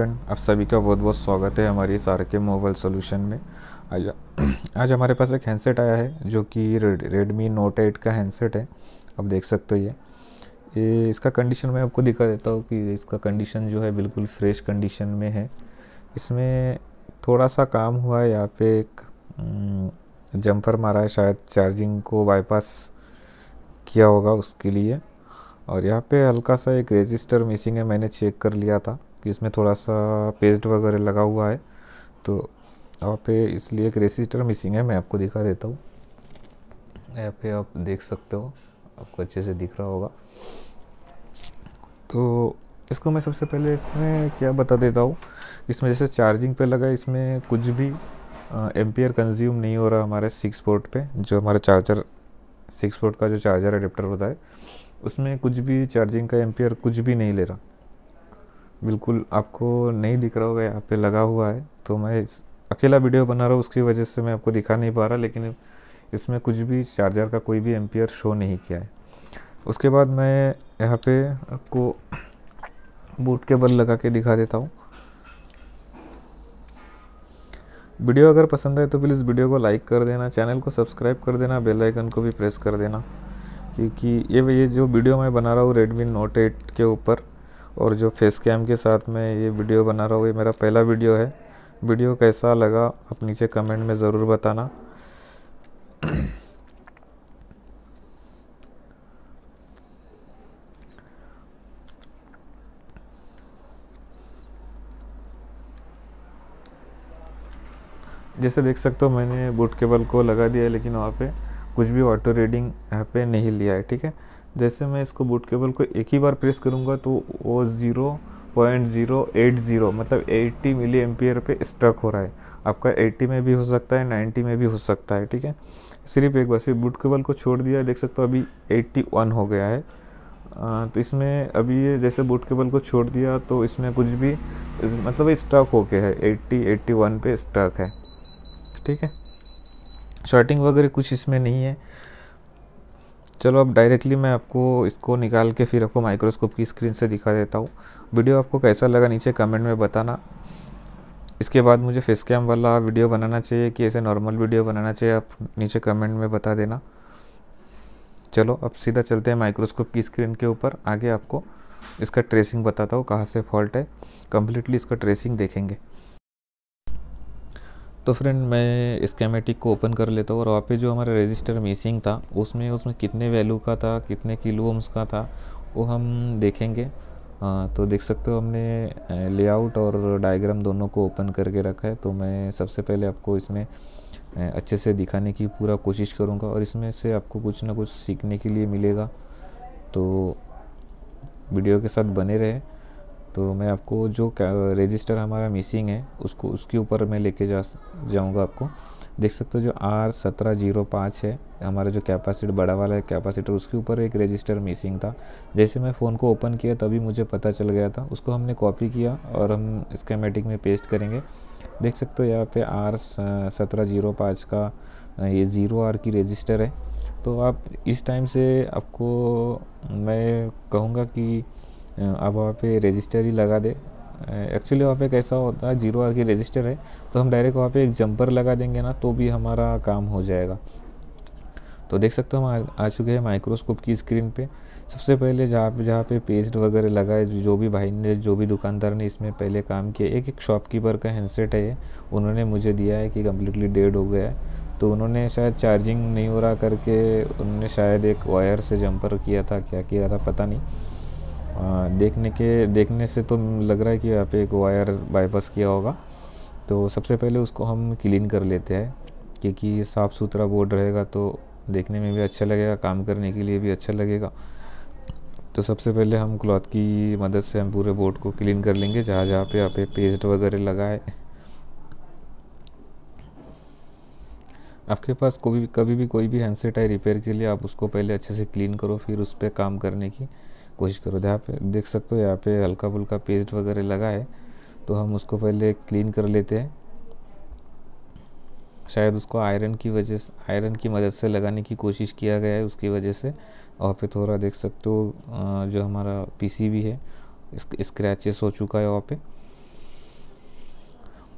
student आप सभी का बहुत बहुत स्वागत है हमारे इस आर के मोबाइल सोल्यूशन में आज आज हमारे पास एक हैंडसेट आया है जो कि रेडमी नोट एट का हैंडसेट है आप देख सकते हो ये ये इसका कंडीशन मैं आपको दिखा देता हूँ कि इसका कंडीशन जो है बिल्कुल फ्रेश कंडीशन में है इसमें थोड़ा सा काम हुआ है यहाँ पे एक जम्पर मारा है शायद चार्जिंग को बाईपास किया होगा उसके लिए और यहाँ पे हल्का सा एक रजिस्टर मिसिंग है मैंने चेक कर लिया था कि इसमें थोड़ा सा पेस्ट वगैरह लगा हुआ है तो यहाँ पे इसलिए एक रेसिस्टर मिसिंग है मैं आपको दिखा देता हूँ यहाँ पे आप देख सकते हो आपको अच्छे से दिख रहा होगा तो इसको मैं सबसे पहले इसमें क्या बता देता हूँ इसमें जैसे चार्जिंग पे लगा इसमें कुछ भी एम्पियर कंज्यूम नहीं हो रहा हमारे सिक्स पोर्ट पे जो हमारा चार्जर सिक्स पोर्ट का जो चार्जर अडेप्टर होता है उसमें कुछ भी चार्जिंग का एम्पियर कुछ भी नहीं ले रहा बिल्कुल आपको नहीं दिख रहा होगा यहाँ पे लगा हुआ है तो मैं इस अकेला वीडियो बना रहा हूँ उसकी वजह से मैं आपको दिखा नहीं पा रहा लेकिन इसमें कुछ भी चार्जर का कोई भी एम्पियर शो नहीं किया है उसके बाद मैं यहाँ पे आपको बूट के बल लगा के दिखा देता हूँ वीडियो अगर पसंद आए तो प्लीज़ वीडियो को लाइक कर देना चैनल को सब्सक्राइब कर देना बेल आइकन को भी प्रेस कर देना क्योंकि ये ये जो वीडियो मैं बना रहा हूँ रेडमी नोट एट के ऊपर और जो फेस कैम के साथ में ये वीडियो बना रहा हूँ ये मेरा पहला वीडियो है वीडियो कैसा लगा आप नीचे कमेंट में ज़रूर बताना जैसे देख सकते हो मैंने बूट केबल को लगा दिया है लेकिन वहाँ पे कुछ भी ऑटो रीडिंग यहाँ पे नहीं लिया है ठीक है जैसे मैं इसको बूट केबल को एक ही बार प्रेस करूँगा तो वो zero point zero eight zero मतलब एट्टी मिली एम्पियर पे स्ट्रक हो रहा है आपका एट्टी में भी हो सकता है नाइन्टी में भी हो सकता है ठीक है सिर्फ एक बार सिर्फ बूट केबल को छोड़ दिया देख सकते हो अभी वन हो गया है आ, तो इसमें अभी ये जैसे बूट केबल को छोड़ दिया तो इसमें कुछ भी मतलब स्ट्रक हो गया है एट्टी एट्टी वन पे स्ट्रक है ठीक है शॉर्टिंग वगैरह कुछ इसमें नहीं है चलो अब डायरेक्टली मैं आपको इसको निकाल के फिर आपको माइक्रोस्कोप की स्क्रीन से दिखा देता हूँ वीडियो आपको कैसा लगा नीचे कमेंट में बताना इसके बाद मुझे फेस कैम वाला वीडियो बनाना चाहिए कि ऐसे नॉर्मल वीडियो बनाना चाहिए आप नीचे कमेंट में बता देना चलो अब सीधा चलते हैं माइक्रोस्कोप की स्क्रीन के ऊपर आगे आपको इसका ट्रेसिंग बताता हूँ कहाँ से फॉल्ट है कम्प्लीटली इसका ट्रेसिंग देखेंगे तो फ्रेंड मैं स्केमेटिक को ओपन कर लेता हूँ और वहाँ पे जो हमारा रजिस्टर मिसिंग था उसमें उसमें कितने वैल्यू का था कितने किलो ओम्स का था वो हम देखेंगे आ, तो देख सकते हो हमने लेआउट और डायग्राम दोनों को ओपन करके रखा है तो मैं सबसे पहले आपको इसमें अच्छे से दिखाने की पूरा कोशिश करूँगा और इसमें से आपको कुछ ना कुछ सीखने के लिए मिलेगा तो वीडियो के साथ बने रहे तो मैं आपको जो रजिस्टर हमारा मिसिंग है उसको उसके ऊपर मैं लेके जा जाऊँगा आपको देख सकते हो जो आर सत्रह जीरो पाँच है हमारा जो कैपेसिटर बड़ा वाला है कैपेसिटर उसके ऊपर एक रजिस्टर मिसिंग था जैसे मैं फ़ोन को ओपन किया तभी मुझे पता चल गया था उसको हमने कॉपी किया और हम स्केमेटिक में पेस्ट करेंगे देख सकते हो यहाँ पे आर सत्रह जीरो पाँच का ये ज़ीरो आर की रजिस्टर है तो आप इस टाइम से आपको मैं कहूँगा कि अब वहाँ पे रजिस्टर ही लगा दे एक्चुअली वहाँ पे कैसा होता है जीरो आर की रजिस्टर है तो हम डायरेक्ट वहाँ पे एक जंपर लगा देंगे ना तो भी हमारा काम हो जाएगा तो देख सकते हो हम आ, आ चुके हैं माइक्रोस्कोप की स्क्रीन पे सबसे पहले जहाँ पे जहाँ पे पेस्ट वगैरह लगा है जो भी भाई ने जो भी दुकानदार ने इसमें पहले काम किया एक एक शॉपकीपर का हैंडसेट है उन्होंने मुझे दिया है कि कम्प्लीटली डेड हो गया है तो उन्होंने शायद चार्जिंग नहीं हो रहा करके उन्होंने शायद एक वायर से जंपर किया था क्या किया था पता नहीं देखने के देखने से तो लग रहा है कि यहाँ पे एक वायर बाईपास किया होगा तो सबसे पहले उसको हम क्लीन कर लेते हैं क्योंकि साफ़ सुथरा बोर्ड रहेगा तो देखने में भी अच्छा लगेगा काम करने के लिए भी अच्छा लगेगा तो सबसे पहले हम क्लॉथ की मदद से हम पूरे बोर्ड को क्लीन कर लेंगे जहाँ जहाँ पे यहाँ पे पेस्ट वगैरह लगाए आपके पास कोई भी कभी भी कोई भी हैंडसेट है रिपेयर के लिए आप उसको पहले अच्छे से क्लीन करो फिर उस पर काम करने की कोशिश करो यहाँ पे देख सकते हो यहाँ पे हल्का फुल्का पेस्ट वगैरह लगा है तो हम उसको पहले क्लीन कर लेते हैं शायद उसको आयरन की वजह से आयरन की मदद से लगाने की कोशिश किया गया है उसकी वजह से और पे थोड़ा देख सकते हो जो हमारा पीसीबी है स्क्रैचेस हो चुका है वहाँ पे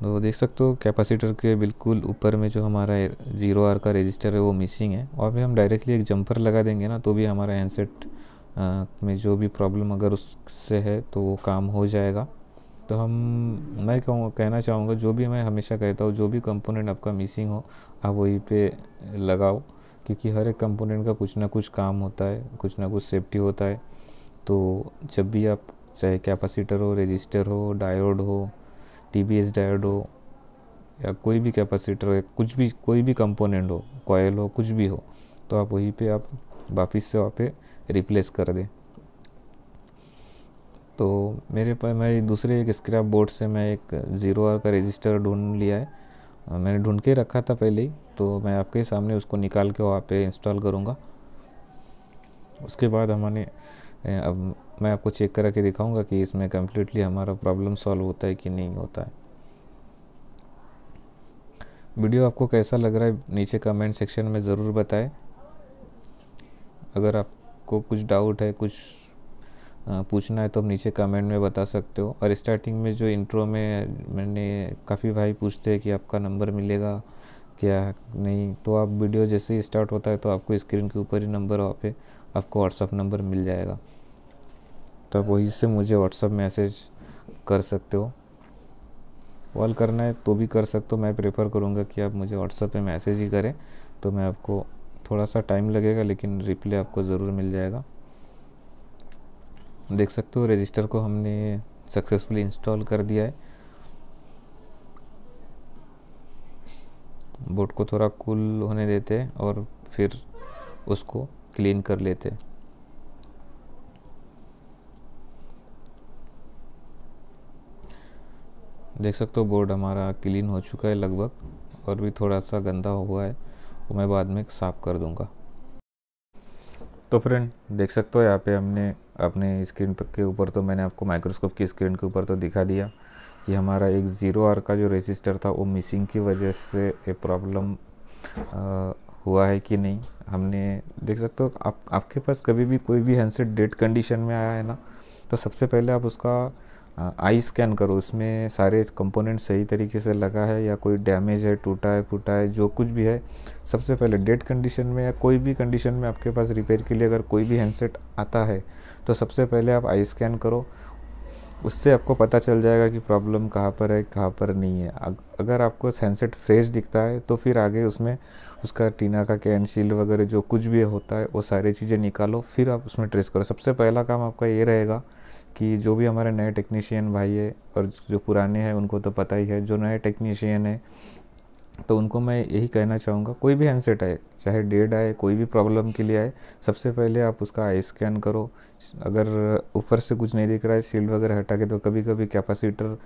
तो देख सकते हो कैपेसिटर के बिल्कुल ऊपर में जो हमारा जीरो आर का रजिस्टर है वो मिसिंग है और भी हम डायरेक्टली एक जंपर लगा देंगे ना तो भी हमारा हैंडसेट में जो भी प्रॉब्लम अगर उससे है तो वो काम हो जाएगा तो हम मैं कहूँ कहना चाहूँगा जो भी मैं हमेशा कहता हूँ जो भी कंपोनेंट आपका मिसिंग हो आप वहीं पे लगाओ क्योंकि हर एक कंपोनेंट का कुछ ना कुछ काम होता है कुछ ना कुछ सेफ्टी होता है तो जब भी आप चाहे कैपेसिटर हो रजिस्टर हो डायोड हो टी डायोड हो या कोई भी कैपेसिटर हो कुछ भी कोई भी कंपोनेंट हो कॉयल हो कुछ भी हो तो आप वहीं पे आप वापस से वहाँ पे रिप्लेस कर दें तो मेरे पास मैं दूसरे एक स्क्रैप बोर्ड से मैं एक ज़ीरो आर का रजिस्टर ढूंढ लिया है मैंने ढूंढ के रखा था पहले ही तो मैं आपके सामने उसको निकाल के वहाँ पे इंस्टॉल करूँगा उसके बाद हमारे अब मैं आपको चेक करके दिखाऊँगा कि इसमें कम्प्लीटली हमारा प्रॉब्लम सॉल्व होता है कि नहीं होता है वीडियो आपको कैसा लग रहा है नीचे कमेंट सेक्शन में ज़रूर बताएं अगर आप आपको कुछ डाउट है कुछ पूछना है तो आप नीचे कमेंट में बता सकते हो और स्टार्टिंग में जो इंट्रो में मैंने काफ़ी भाई पूछते हैं कि आपका नंबर मिलेगा क्या नहीं तो आप वीडियो जैसे ही स्टार्ट होता है तो आपको स्क्रीन के ऊपर ही नंबर वहाँ पे आपको व्हाट्सअप नंबर मिल जाएगा तो आप वहीं से मुझे व्हाट्सअप मैसेज कर सकते हो कॉल करना है तो भी कर सकते हो मैं प्रेफर करूँगा कि आप मुझे व्हाट्सअप पर मैसेज ही करें तो मैं आपको थोड़ा सा टाइम लगेगा लेकिन रिप्ले आपको ज़रूर मिल जाएगा देख सकते हो रजिस्टर को हमने सक्सेसफुली इंस्टॉल कर दिया है बोट को थोड़ा कूल होने देते हैं और फिर उसको क्लीन कर लेते हैं देख सकते हो बोर्ड हमारा क्लीन हो चुका है लगभग और भी थोड़ा सा गंदा हुआ है आपको मैं बाद में साफ कर दूँगा तो फ्रेंड देख सकते हो यहाँ पे हमने अपने स्क्रीन के ऊपर तो मैंने आपको माइक्रोस्कोप की स्क्रीन के ऊपर तो दिखा दिया कि हमारा एक ज़ीरो आर का जो रजिस्टर था वो मिसिंग की वजह से ये प्रॉब्लम हुआ है कि नहीं हमने देख सकते हो आप आपके पास कभी भी कोई भी हैंडसेट डेड कंडीशन में आया है ना तो सबसे पहले आप उसका आई हाँ, स्कैन करो उसमें सारे कंपोनेंट सही तरीके से लगा है या कोई डैमेज है टूटा है फूटा है जो कुछ भी है सबसे पहले डेड कंडीशन में या कोई भी कंडीशन में आपके पास रिपेयर के लिए अगर कोई भी हैंडसेट आता है तो सबसे पहले आप आई स्कैन करो उससे आपको पता चल जाएगा कि प्रॉब्लम कहाँ पर है कहाँ पर नहीं है अगर आपको सेंसेट फ्रेश दिखता है तो फिर आगे उसमें उसका टीना का कैंड शील्ड वगैरह जो कुछ भी होता है वो सारी चीज़ें निकालो फिर आप उसमें ट्रेस करो सबसे पहला काम आपका ये रहेगा कि जो भी हमारे नए टेक्नीशियन भाई है और जो पुराने हैं उनको तो पता ही है जो नए टेक्नीशियन है तो उनको मैं यही कहना चाहूँगा कोई भी हैंडसेट आए चाहे डेड आए कोई भी प्रॉब्लम के लिए आए सबसे पहले आप उसका आई स्कैन करो अगर ऊपर से कुछ नहीं दिख रहा है शील्ड वगैरह हटा के तो कभी कभी कैपेसिटर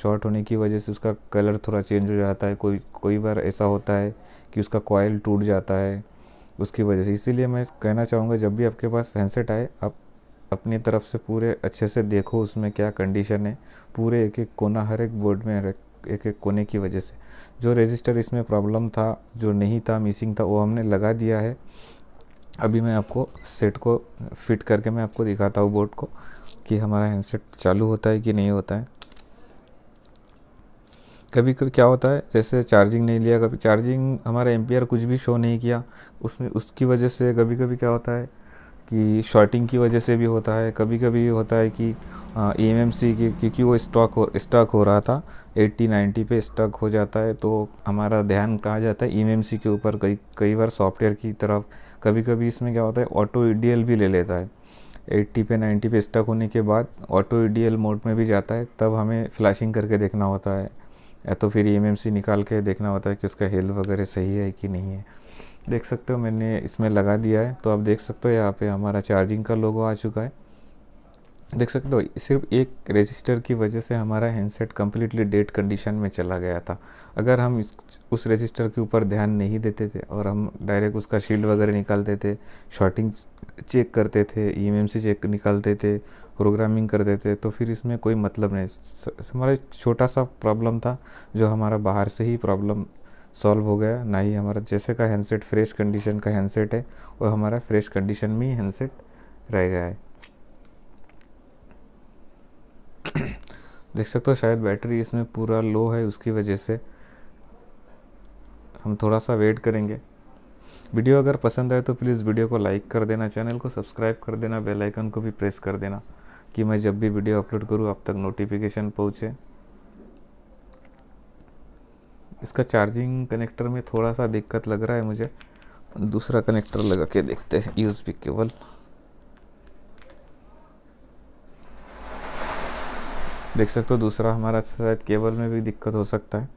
शॉर्ट होने की वजह से उसका कलर थोड़ा चेंज हो जाता है कोई कोई बार ऐसा होता है कि उसका कॉयल टूट जाता है उसकी वजह से इसीलिए मैं कहना चाहूँगा जब भी आपके पास हैंडसेट आए आप अपनी तरफ से पूरे अच्छे से देखो उसमें क्या कंडीशन है पूरे एक एक कोना हर एक बोर्ड में रख एक एक कोने की वजह से जो रजिस्टर इसमें प्रॉब्लम था जो नहीं था मिसिंग था वो हमने लगा दिया है अभी मैं आपको सेट को फिट करके मैं आपको दिखाता हूँ बोर्ड को कि हमारा हैंडसेट चालू होता है कि नहीं होता है कभी कभी क्या होता है जैसे चार्जिंग नहीं लिया कभी चार्जिंग हमारा एम्पियर कुछ भी शो नहीं किया उसमें उसकी वजह से कभी कभी क्या होता है कि शॉर्टिंग की वजह से भी होता है कभी कभी होता है कि ई एम की क्योंकि वो स्टॉक हो स्टॉक हो रहा था 80 90 पे स्टॉक हो जाता है तो हमारा ध्यान कहाँ जाता है ई e के ऊपर कई कई बार सॉफ्टवेयर की तरफ कभी कभी इसमें क्या होता है ऑटो ई e भी ले लेता है 80 पे 90 पे स्टॉक होने के बाद ऑटो ई e मोड में भी जाता है तब हमें फ्लैशिंग करके देखना होता है या तो फिर ई निकाल के देखना होता है कि उसका हेल्थ वगैरह सही है कि नहीं है देख सकते हो मैंने इसमें लगा दिया है तो आप देख सकते हो यहाँ पे हमारा चार्जिंग का लोगो आ चुका है देख सकते हो सिर्फ एक रजिस्टर की वजह से हमारा हैंडसेट कम्प्लीटली डेड कंडीशन में चला गया था अगर हम इस उस रजिस्टर के ऊपर ध्यान नहीं देते थे और हम डायरेक्ट उसका शील्ड वगैरह निकालते थे शॉर्टिंग चेक करते थे ईएमएमसी e चेक निकालते थे प्रोग्रामिंग करते थे तो फिर इसमें कोई मतलब नहीं हमारा छोटा सा प्रॉब्लम था जो हमारा बाहर से ही प्रॉब्लम सॉल्व हो गया ना ही हमारा जैसे का हैंडसेट फ्रेश कंडीशन का हैंडसेट है और हमारा फ्रेश कंडीशन में ही हैंडसेट रह गया है देख सकते हो शायद बैटरी इसमें पूरा लो है उसकी वजह से हम थोड़ा सा वेट करेंगे वीडियो अगर पसंद आए तो प्लीज़ वीडियो को लाइक कर देना चैनल को सब्सक्राइब कर देना बेल आइकन को भी प्रेस कर देना कि मैं जब भी वीडियो अपलोड करूँ आप तक नोटिफिकेशन पहुँचे इसका चार्जिंग कनेक्टर में थोड़ा सा दिक्कत लग रहा है मुझे दूसरा कनेक्टर लगा के देखते हैं यूज़ भी केवल देख सकते हो दूसरा हमारा शायद केबल में भी दिक्कत हो सकता है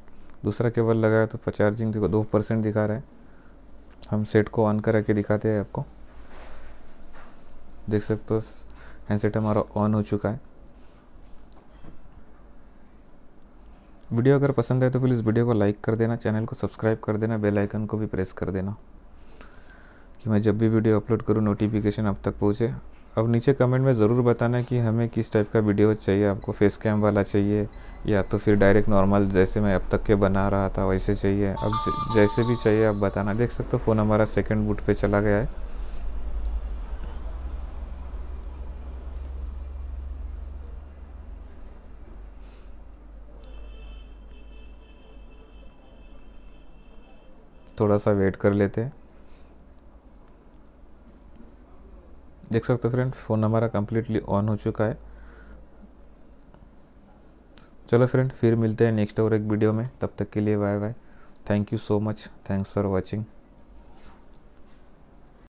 दूसरा केबल लगाया तो चार्जिंग देखो दो परसेंट दिखा रहा है हम सेट को ऑन करा के दिखाते हैं आपको देख सकते हो हैंडसेट हमारा ऑन हो चुका है वीडियो अगर पसंद है तो प्लीज़ वीडियो को लाइक कर देना चैनल को सब्सक्राइब कर देना बेल आइकन को भी प्रेस कर देना कि मैं जब भी वीडियो अपलोड करूँ नोटिफिकेशन अब तक पहुँचे अब नीचे कमेंट में ज़रूर बताना कि हमें किस टाइप का वीडियो चाहिए आपको फेस कैम वाला चाहिए या तो फिर डायरेक्ट नॉर्मल जैसे मैं अब तक के बना रहा था वैसे चाहिए अब जैसे भी चाहिए आप बताना देख सकते हो फ़ोन हमारा सेकेंड बूट पर चला गया है थोड़ा सा वेट कर लेते हैं देख सकते हो फ्रेंड फ़ोन हमारा कम्प्लीटली ऑन हो चुका है चलो फ्रेंड फिर मिलते हैं नेक्स्ट और एक वीडियो में तब तक के लिए bye bye thank you so much thanks for watching